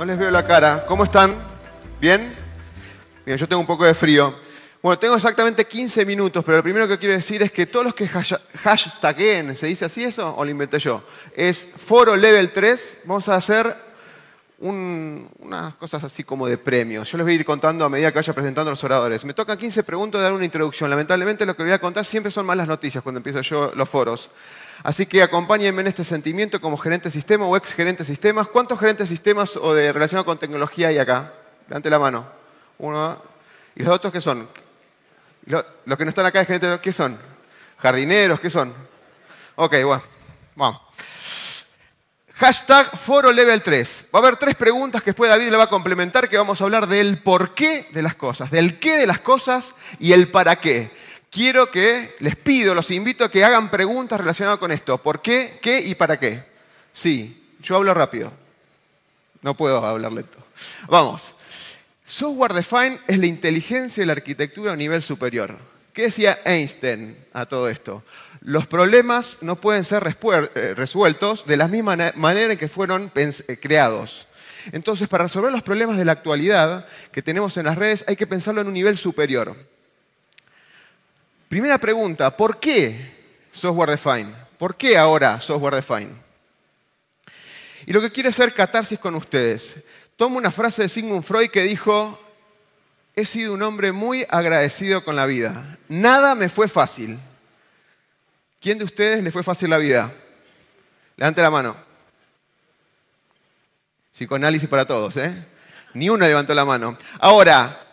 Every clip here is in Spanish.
No les veo la cara. ¿Cómo están? ¿Bien? Bien, yo tengo un poco de frío. Bueno, tengo exactamente 15 minutos, pero lo primero que quiero decir es que todos los que hashtaguen, ¿se dice así eso? ¿O lo inventé yo? Es foro level 3. Vamos a hacer unas cosas así como de premios. Yo les voy a ir contando a medida que vaya presentando a los oradores. Me toca 15 preguntas de dar una introducción. Lamentablemente lo que voy a contar siempre son malas noticias cuando empiezo yo los foros. Así que acompáñenme en este sentimiento como gerente de sistema o ex gerente de sistemas. ¿Cuántos gerentes de sistemas o de relación con tecnología hay acá? Levante la mano. Uno. ¿Y los otros qué son? Los que no están acá de gerente de... ¿Qué son? ¿Jardineros? ¿Qué son? Ok, bueno. Hashtag foro level 3. Va a haber tres preguntas que después David le va a complementar que vamos a hablar del porqué de las cosas, del qué de las cosas y el para qué quiero que, les pido, los invito a que hagan preguntas relacionadas con esto. ¿Por qué, qué y para qué? Sí, yo hablo rápido. No puedo hablar lento. Vamos. Software Defined es la inteligencia y la arquitectura a un nivel superior. ¿Qué decía Einstein a todo esto? Los problemas no pueden ser eh, resueltos de la misma manera en que fueron eh, creados. Entonces, para resolver los problemas de la actualidad que tenemos en las redes, hay que pensarlo en un nivel superior. Primera pregunta, ¿por qué software defined? ¿Por qué ahora software defined? Y lo que quiero hacer catarsis con ustedes. Tomo una frase de Sigmund Freud que dijo, he sido un hombre muy agradecido con la vida. Nada me fue fácil. ¿Quién de ustedes le fue fácil la vida? Levante la mano. Psicoanálisis para todos, ¿eh? Ni uno levantó la mano. Ahora,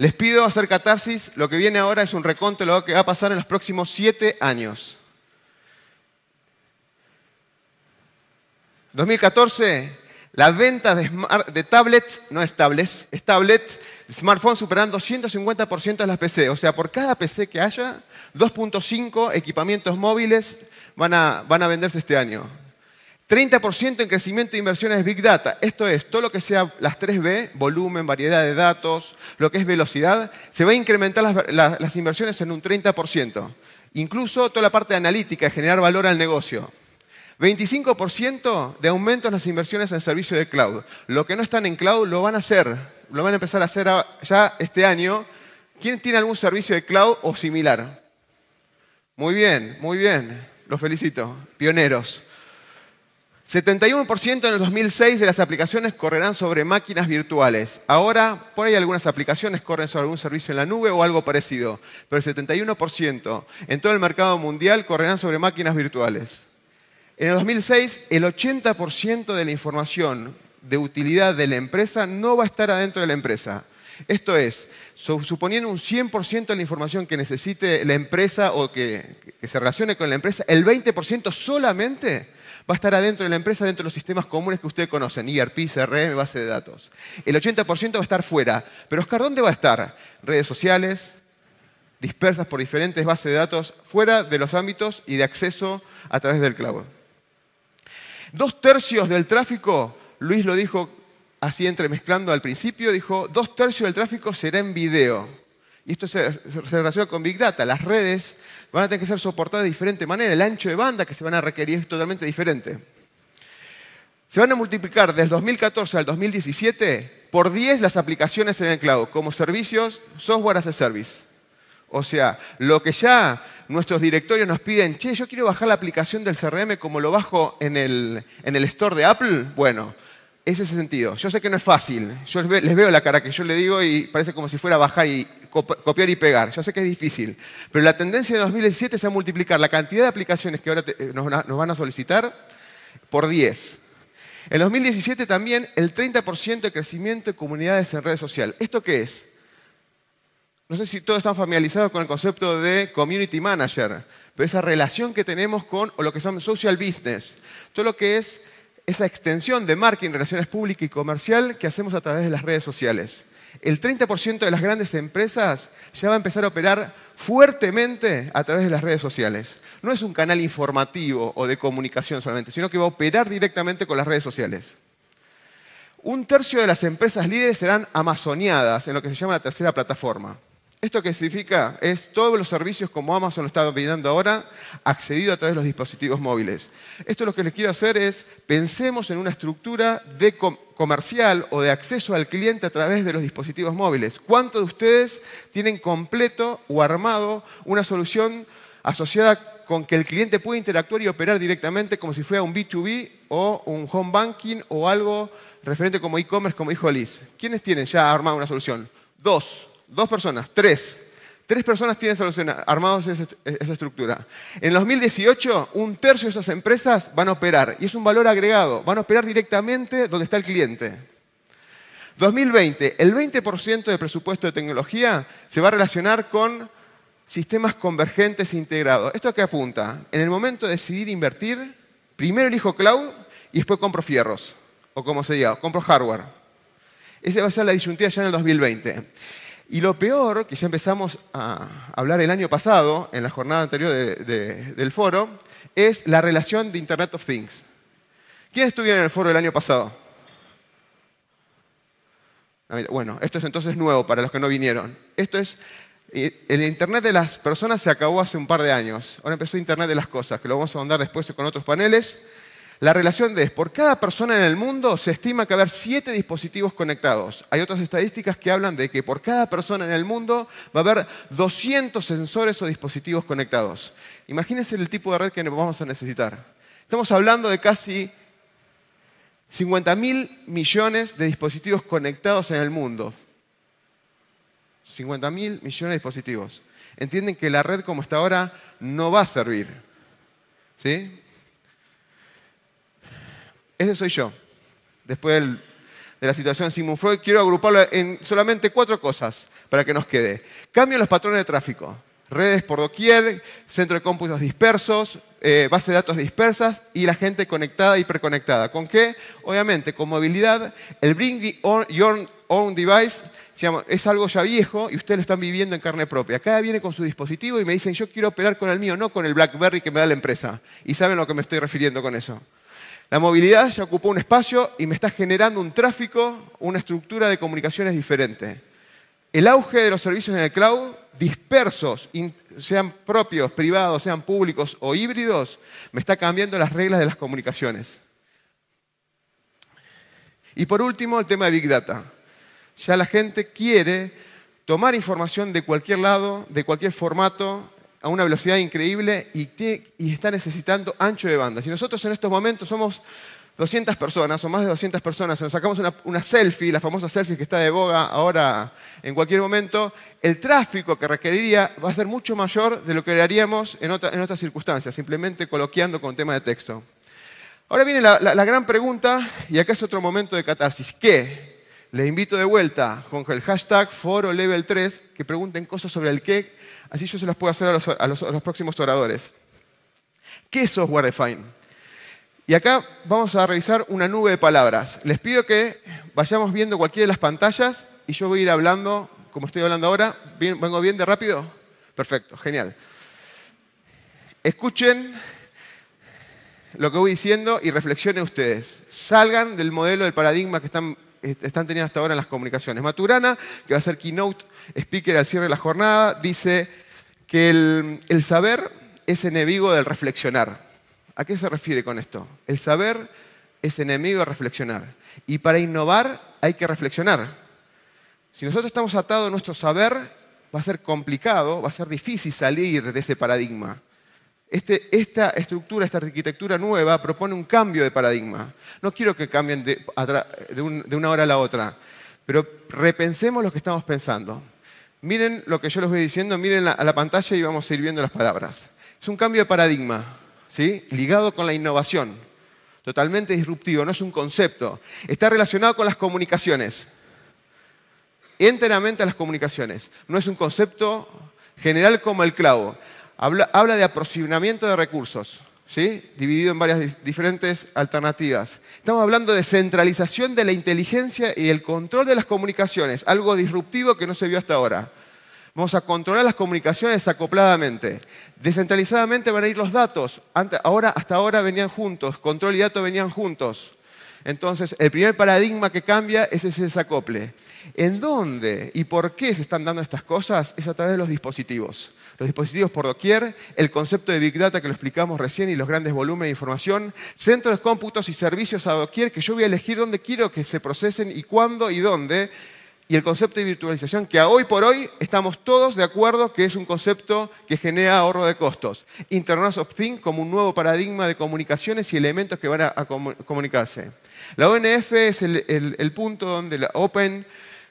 les pido hacer catarsis. Lo que viene ahora es un reconto de lo que va a pasar en los próximos siete años. 2014, la venta de, de tablets, no es tablets, es tablets, smartphones superando 150% de las PC. O sea, por cada PC que haya, 2.5 equipamientos móviles van a, van a venderse este año. 30% en crecimiento de inversiones Big Data. Esto es, todo lo que sea las 3B, volumen, variedad de datos, lo que es velocidad, se va a incrementar las, inversiones en un 30%. Incluso toda la parte analítica, generar valor al negocio. 25% de aumento en las inversiones en servicio de cloud. Lo que no están en cloud lo van a hacer, lo van a empezar a hacer ya este año. ¿Quién tiene algún servicio de cloud o similar? Muy bien, muy bien. Los felicito. Pioneros. 71% en el 2006 de las aplicaciones correrán sobre máquinas virtuales. Ahora, por ahí algunas aplicaciones corren sobre algún servicio en la nube o algo parecido, pero el 71% en todo el mercado mundial correrán sobre máquinas virtuales. En el 2006, el 80% de la información de utilidad de la empresa no va a estar adentro de la empresa. Esto es, suponiendo un 100% de la información que necesite la empresa o que, se relacione con la empresa, el 20% solamente va a estar adentro de la empresa, dentro de los sistemas comunes que ustedes conocen, ERP, CRM, base de datos. El 80% va a estar fuera. Pero Oscar, ¿dónde va a estar? Redes sociales, dispersas por diferentes bases de datos, fuera de los ámbitos y de acceso a través del cloud. Dos tercios del tráfico, Luis lo dijo así entremezclando al principio, dijo, dos tercios del tráfico será en video. Y esto se, relaciona con Big Data. Las redes van a tener que ser soportadas de diferente manera. El ancho de banda que se van a requerir es totalmente diferente. Se van a multiplicar desde 2014 al 2017 por 10 las aplicaciones en el cloud, como servicios, software as a service. O sea, lo que ya nuestros directorios nos piden, che, yo quiero bajar la aplicación del CRM como lo bajo en el, en el store de Apple, bueno, ese sentido. Yo sé que no es fácil. Yo les veo la cara que yo le digo y parece como si fuera bajar y copiar y pegar. Yo sé que es difícil. Pero la tendencia de 2017 es a multiplicar la cantidad de aplicaciones que ahora eh, nos, van a solicitar por 10. En 2017 también el 30% de crecimiento de comunidades en redes sociales. ¿Esto qué es? No sé si todos están familiarizados con el concepto de community manager, pero esa relación que tenemos con lo que son social business, todo lo que es esa extensión de marketing, relaciones públicas y comercial que hacemos a través de las redes sociales. El 30% de las grandes empresas ya va a empezar a operar fuertemente a través de las redes sociales. No es un canal informativo o de comunicación solamente, sino que va a operar directamente con las redes sociales. Un tercio de las empresas líderes serán amazoneadas en lo que se llama la tercera plataforma. Esto que significa es todos los servicios como Amazon lo está brindando ahora, accedido a través de los dispositivos móviles. Esto lo que les quiero hacer es, pensemos en una estructura de comercial o de acceso al cliente a través de los dispositivos móviles. ¿Cuántos de ustedes tienen completo o armado una solución asociada con que el cliente pueda interactuar y operar directamente como si fuera un B2B o un home banking o algo referente como e-commerce, como dijo Liz? ¿Quiénes tienen ya armado una solución? Dos dos personas, tres. Tres personas tienen armados esa estructura. En 2018, un tercio de esas empresas van a operar, y es un valor agregado, van a operar directamente donde está el cliente. 2020, el 20% del presupuesto de tecnología se va a relacionar con sistemas convergentes e integrados. ¿Esto a qué apunta? En el momento de decidir invertir, primero elijo cloud y después compro fierros, o como se diga, compro hardware. Esa va a ser la disyuntiva ya en el 2020. Y lo peor, que ya empezamos a hablar el año pasado, en la jornada anterior del foro, es la relación de Internet of Things. ¿Quién estuvo en el foro el año pasado? Ah, bueno, esto es entonces nuevo para los que no vinieron. Esto es, eh, el Internet de las personas se acabó hace un par de años. Ahora empezó Internet de las cosas, que lo vamos a ahondar después con otros paneles. La relación es, por cada persona en el mundo se estima que haber siete dispositivos conectados. Hay otras estadísticas que hablan de que por cada persona en el mundo va a haber 200 sensores o dispositivos conectados. Imagínense el tipo de red que vamos a necesitar. Estamos hablando de casi 50 millones de dispositivos conectados en el mundo. 50 millones de dispositivos. Entienden que la red como está ahora no va a servir. ¿Sí? Ese soy yo. Después de la situación de Sigmund Freud, quiero agruparlo en solamente cuatro cosas para que nos quede. Cambio los patrones de tráfico. Redes por doquier, centro de cómputos dispersos, eh, base de datos dispersas y la gente conectada, y hiperconectada. ¿Con qué? Obviamente, con movilidad. El bring your own device es algo ya viejo y ustedes lo están viviendo en carne propia. Cada viene con su dispositivo y me dicen, yo quiero operar con el mío, no con el BlackBerry que me da la empresa. Y saben a lo que me estoy refiriendo con eso. La movilidad ya ocupó un espacio y me está generando un tráfico, una estructura de comunicaciones diferente. El auge de los servicios en el cloud, dispersos, sean propios, privados, sean públicos o híbridos, me está cambiando las reglas de las comunicaciones. Y por último, el tema de Big Data. Ya la gente quiere tomar información de cualquier lado, de cualquier formato, a una velocidad increíble y, está necesitando ancho de banda. Si nosotros en estos momentos somos 200 personas o más de 200 personas, nos sacamos una, selfie, la famosa selfie que está de boga ahora en cualquier momento, el tráfico que requeriría va a ser mucho mayor de lo que haríamos en, otras circunstancias, simplemente coloqueando con tema de texto. Ahora viene la, gran pregunta, y acá es otro momento de catarsis, ¿qué? Les invito de vuelta con el hashtag foro level 3, que pregunten cosas sobre el qué Así yo se las puedo hacer a los, próximos oradores. ¿Qué es software defined? Y acá vamos a revisar una nube de palabras. Les pido que vayamos viendo cualquiera de las pantallas y yo voy a ir hablando, como estoy hablando ahora. ¿Vengo bien de rápido? Perfecto, genial. Escuchen lo que voy diciendo y reflexionen ustedes. Salgan del modelo, del paradigma que están están teniendo hasta ahora en las comunicaciones. Maturana, que va a ser keynote speaker al cierre de la jornada, dice que el, saber es enemigo del reflexionar. ¿A qué se refiere con esto? El saber es enemigo del reflexionar. Y para innovar hay que reflexionar. Si nosotros estamos atados a nuestro saber, va a ser complicado, va a ser difícil salir de ese paradigma. Este, esta estructura, esta arquitectura nueva propone un cambio de paradigma. No quiero que cambien de, una hora a la otra, pero repensemos lo que estamos pensando. Miren lo que yo les voy diciendo, miren a la pantalla y vamos a ir viendo las palabras. Es un cambio de paradigma, ¿sí? ligado con la innovación, totalmente disruptivo, no es un concepto. Está relacionado con las comunicaciones, enteramente a las comunicaciones. No es un concepto general como el clavo. Habla, de aproximamiento de recursos, ¿sí? dividido en varias diferentes alternativas. Estamos hablando de centralización de la inteligencia y el control de las comunicaciones, algo disruptivo que no se vio hasta ahora. Vamos a controlar las comunicaciones acopladamente. Descentralizadamente van a ir los datos. Antes, ahora, hasta ahora venían juntos, control y datos venían juntos. Entonces, el primer paradigma que cambia es ese desacople. ¿En dónde y por qué se están dando estas cosas? Es a través de los dispositivos los dispositivos por doquier, el concepto de Big Data que lo explicamos recién y los grandes volúmenes de información, centros, cómputos y servicios a doquier que yo voy a elegir dónde quiero que se procesen y cuándo y dónde, y el concepto de virtualización que a hoy por hoy estamos todos de acuerdo que es un concepto que genera ahorro de costos. Internet of Things como un nuevo paradigma de comunicaciones y elementos que van a, comunicarse. La ONF es el, el punto donde la Open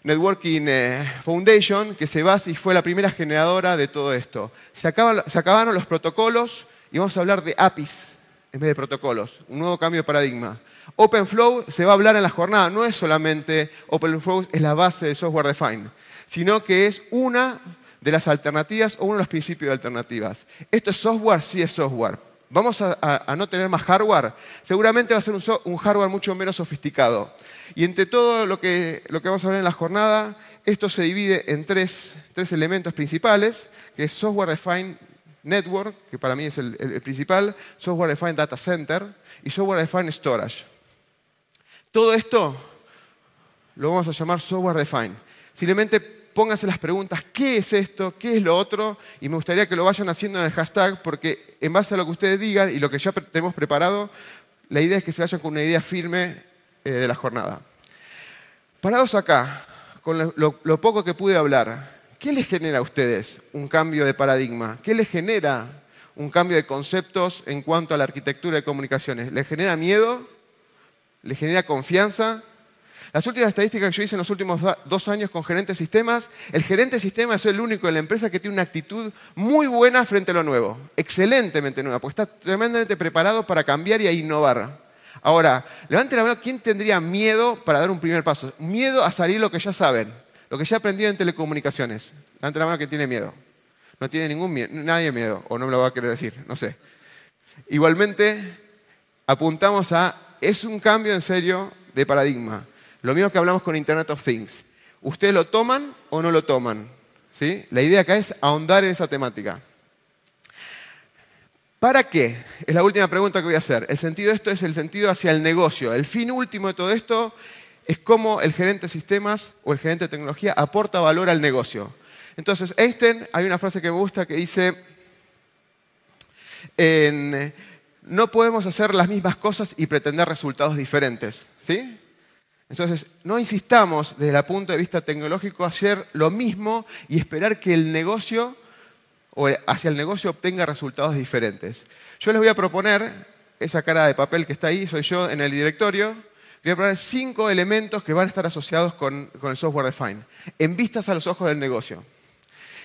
Networking eh, Foundation, que se basa y fue la primera generadora de todo esto. Se, acabaron los protocolos y vamos a hablar de APIs en vez de protocolos, un nuevo cambio de paradigma. OpenFlow se va a hablar en la jornada, no es solamente OpenFlow es la base de software defined, sino que es una de las alternativas o uno de los principios de alternativas. Esto es software, sí es software, vamos a, no tener más hardware, seguramente va a ser un, hardware mucho menos sofisticado. Y entre todo lo que, vamos a ver en la jornada, esto se divide en tres, elementos principales, que es Software Defined Network, que para mí es el, el principal, Software Defined Data Center y Software Defined Storage. Todo esto lo vamos a llamar Software Defined. Simplemente pónganse las preguntas, ¿qué es esto? ¿Qué es lo otro? Y me gustaría que lo vayan haciendo en el hashtag porque en base a lo que ustedes digan y lo que ya tenemos preparado, la idea es que se vayan con una idea firme eh, de la jornada. Parados acá, con lo, poco que pude hablar, ¿qué les genera a ustedes un cambio de paradigma? ¿Qué les genera un cambio de conceptos en cuanto a la arquitectura de comunicaciones? ¿Les genera miedo? ¿Les genera confianza? Las últimas estadísticas que yo hice en los últimos dos años con gerentes de sistemas, el gerente de sistemas es el único en la empresa que tiene una actitud muy buena frente a lo nuevo, excelentemente nueva, porque está tremendamente preparado para cambiar y a innovar. Ahora, levante la mano, ¿quién tendría miedo para dar un primer paso? Miedo a salir lo que ya saben, lo que ya aprendieron en telecomunicaciones. Levante la mano que tiene miedo. No tiene ningún miedo, nadie miedo, o no me lo va a querer decir, no sé. Igualmente, apuntamos a, es un cambio en serio de paradigma. Lo mismo que hablamos con Internet of Things. ¿Ustedes lo toman o no lo toman? ¿Sí? La idea acá es ahondar en esa temática. ¿Para qué? Es la última pregunta que voy a hacer. El sentido de esto es el sentido hacia el negocio. El fin último de todo esto es cómo el gerente de sistemas o el gerente de tecnología aporta valor al negocio. Entonces, Einstein, hay una frase que me gusta que dice, no podemos hacer las mismas cosas y pretender resultados diferentes. ¿Sí? Entonces, no insistamos desde el punto de vista tecnológico hacer lo mismo y esperar que el negocio o hacia el negocio obtenga resultados diferentes. Yo les voy a proponer, esa cara de papel que está ahí, soy yo en el directorio, voy a proponer cinco elementos que van a estar asociados con, con el software Define, en vistas a los ojos del negocio.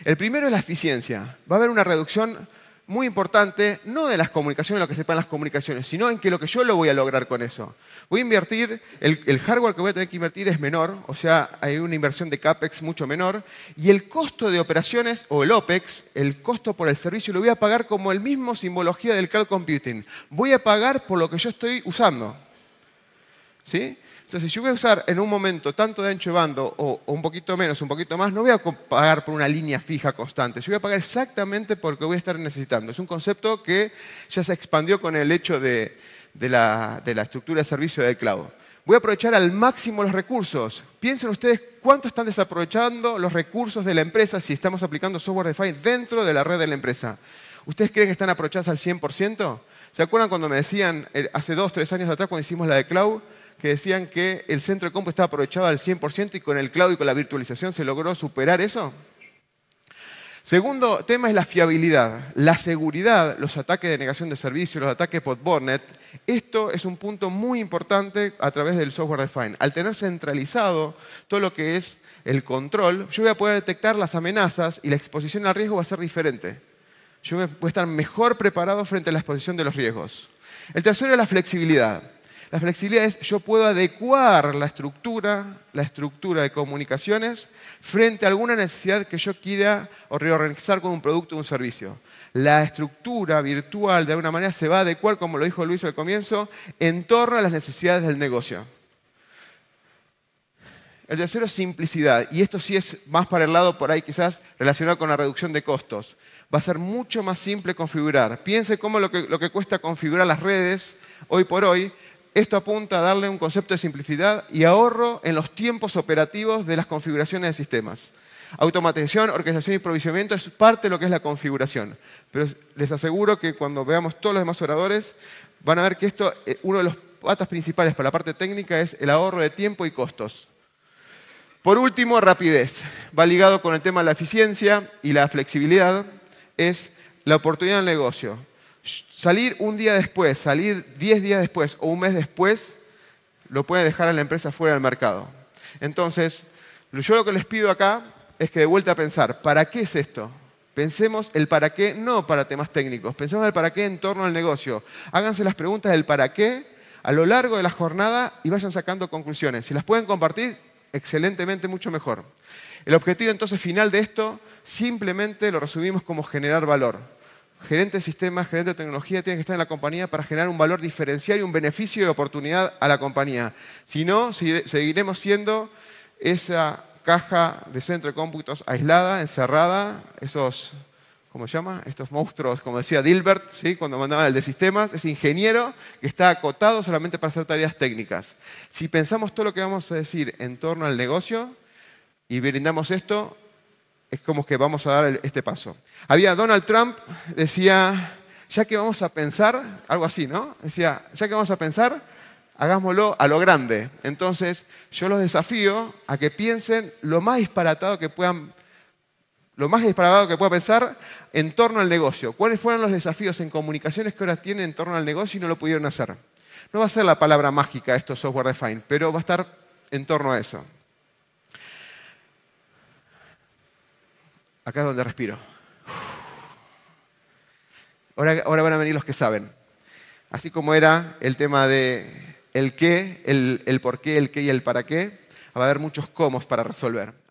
El primero es la eficiencia. Va a haber una reducción muy importante, no de las comunicaciones, lo que sepan las comunicaciones, sino en que lo que yo lo voy a lograr con eso. Voy a invertir, el, hardware que voy a tener que invertir es menor, o sea, hay una inversión de CAPEX mucho menor, y el costo de operaciones, o el OPEX, el costo por el servicio, lo voy a pagar como el mismo simbología del cloud computing. Voy a pagar por lo que yo estoy usando. ¿Sí? Entonces, si voy a usar en un momento tanto de ancho de bando o, un poquito menos, un poquito más, no voy a pagar por una línea fija constante. Yo voy a pagar exactamente por lo que voy a estar necesitando. Es un concepto que ya se expandió con el hecho de, la, estructura de servicio de cloud. Voy a aprovechar al máximo los recursos. Piensen ustedes cuánto están desaprovechando los recursos de la empresa si estamos aplicando software defined dentro de la red de la empresa. ¿Ustedes creen que están aprovechadas al 100%? ¿Se acuerdan cuando me decían eh, hace dos, tres años atrás cuando hicimos la de cloud? que decían que el centro de compu estaba aprovechado al 100% y con el cloud y con la virtualización se logró superar eso. Segundo tema es la fiabilidad, la seguridad, los ataques de negación de servicio, los ataques por botnet. Esto es un punto muy importante a través del software defined. Al tener centralizado todo lo que es el control, yo voy a poder detectar las amenazas y la exposición al riesgo va a ser diferente. Yo voy a estar mejor preparado frente a la exposición de los riesgos. El tercero es la flexibilidad. La flexibilidad es yo puedo adecuar la estructura, la estructura de comunicaciones frente a alguna necesidad que yo quiera o reorganizar con un producto o un servicio. La estructura virtual de alguna manera se va a adecuar, como lo dijo Luis al comienzo, en torno a las necesidades del negocio. El tercero es simplicidad, y esto sí es más para el lado por ahí quizás relacionado con la reducción de costos. Va a ser mucho más simple configurar. Piense cómo lo que cuesta configurar las redes hoy por hoy esto apunta a darle un concepto de simplicidad y ahorro en los tiempos operativos de las configuraciones de sistemas. Automatización, organización y provisionamiento es parte de lo que es la configuración. Pero les aseguro que cuando veamos todos los demás oradores, van a ver que esto, eh, uno de los patas principales para la parte técnica es el ahorro de tiempo y costos. Por último, rapidez. Va ligado con el tema de la eficiencia y la flexibilidad. Es la oportunidad del negocio. Salir un día después, salir 10 días después o un mes después, lo puede dejar a la empresa fuera del mercado. Entonces, yo lo que les pido acá es que de vuelta a pensar, ¿para qué es esto? Pensemos el para qué, no para temas técnicos, pensemos el para qué en torno al negocio. Háganse las preguntas del para qué a lo largo de la jornada y vayan sacando conclusiones. Si las pueden compartir, excelentemente, mucho mejor. El objetivo entonces final de esto simplemente lo resumimos como generar valor gerente de sistemas, gerente de tecnología, tiene que estar en la compañía para generar un valor diferencial y un beneficio y oportunidad a la compañía. Si no, seguiremos siendo esa caja de centro de cómputos aislada, encerrada, esos, ¿cómo se llama? Estos monstruos, como decía Dilbert, ¿sí? cuando mandaba el de sistemas, ese ingeniero que está acotado solamente para hacer tareas técnicas. Si pensamos todo lo que vamos a decir en torno al negocio y brindamos esto, es como que vamos a dar este paso. Había Donald Trump, decía, ya que vamos a pensar, algo así, ¿no? Decía, ya que vamos a pensar, hagámoslo a lo grande. Entonces, yo los desafío a que piensen lo más disparatado que puedan, lo más disparatado que pueda pensar en torno al negocio. ¿Cuáles fueron los desafíos en comunicaciones que ahora tienen en torno al negocio y no lo pudieron hacer? No va a ser la palabra mágica estos software defined, pero va a estar en torno a eso. Acá es donde respiro. Ahora, ahora, van a venir los que saben. Así como era el tema de el qué, el, por qué, el qué y el para qué, va a haber muchos cómo para resolver.